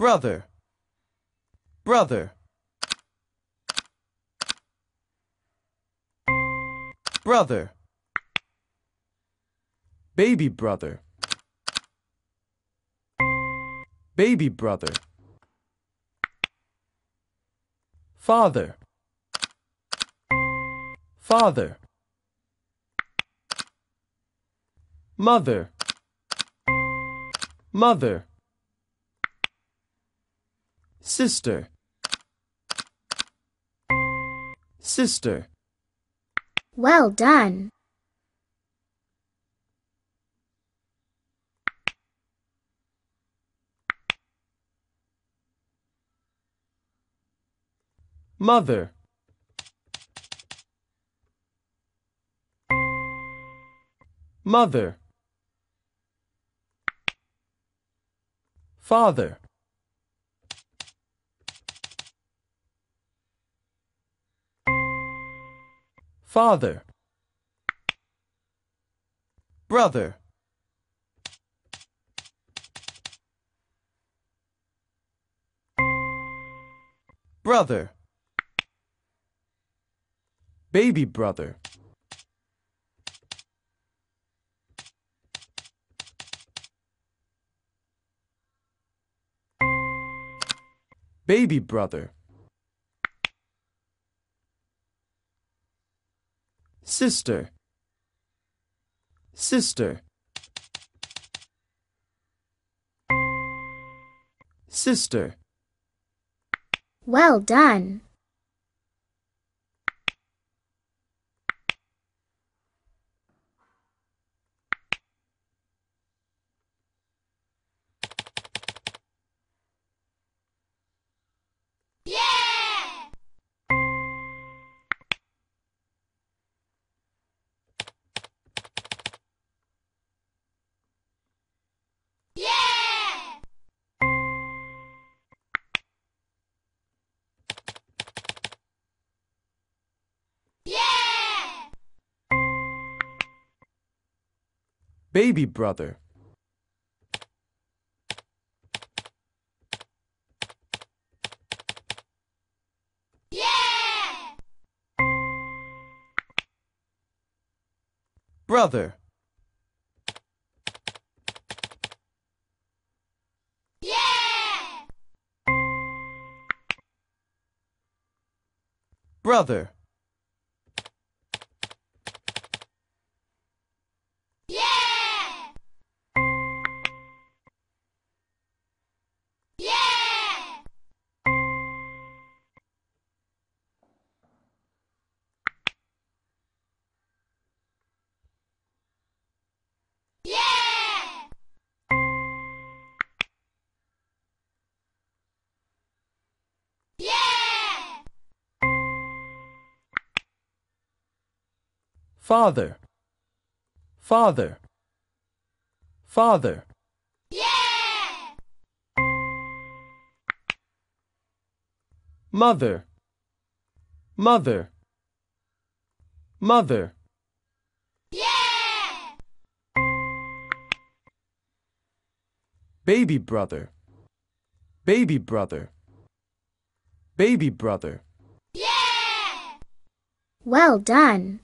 brother, brother, brother, baby brother, baby brother, father, father, mother, mother sister sister well done mother mother father father brother brother baby brother baby brother sister sister sister well done baby brother. Yeah! Brother. Yeah! Brother. Father. Father. Father. Yeah! Mother. Mother. Mother. Yeah! Baby brother. Baby brother. Baby brother. Yeah! Well done.